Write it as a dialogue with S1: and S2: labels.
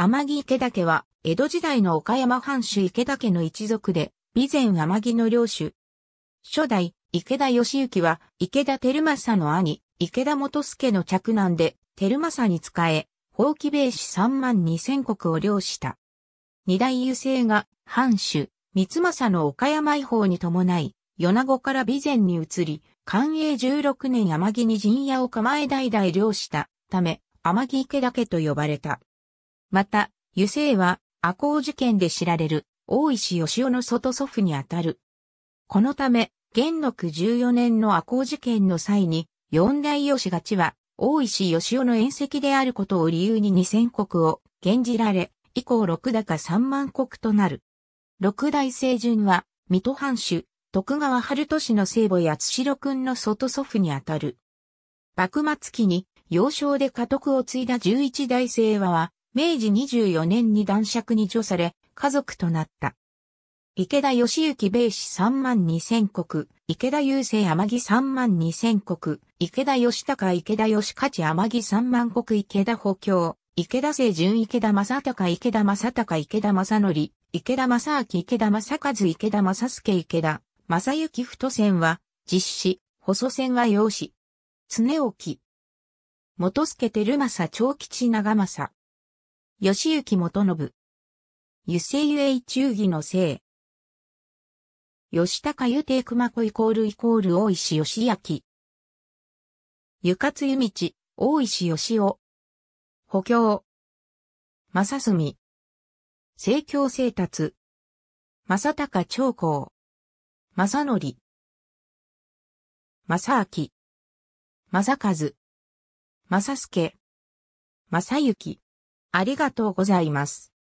S1: 天城池田家は、江戸時代の岡山藩主池田
S2: 家の一族で、備前天城の領主。初代、池田義行は、池田照正の兄、池田元助の嫡男で、照正に仕え、法規米士3万2千国を領した。二代優勢が、藩主、三政の岡山違法に伴い、米子から備前に移り、寛永16年天城に陣屋を構え代々領したため、天城池田家と呼ばれた。また、油性は、赤穂事件で知られる、大石義雄の外祖父にあたる。このため、元禄14年の赤穂事件の際に、四大義勝は、大石義雄の縁石であることを理由に二千国を、減じられ、以降六高三万国となる。六大聖順は、水戸藩主、徳川春都の聖母八代君の外祖父にあたる。幕末期に、幼少で家督を継いだ十一大聖和は、明治24年に男爵に除され、家族となった。池田義行米氏3万2千国、池田雄生天城3万2千国、池田義高池田義勝天城3万国池田補強、池田聖純池田正隆池田正隆池田正則、池田正明池田正和池田正介池田、正幸太線は、実施、細線は用紙。常置。元助照正長吉長政。吉行元信。油性ゆえ忠義の姓。
S1: 吉高ゆて熊子イコールイコール大石義明。湯勝湯道、大石義雄。補強。正澄。政教生達。正高長江。正則。正明。正和。正助。正行。ありがとうございます。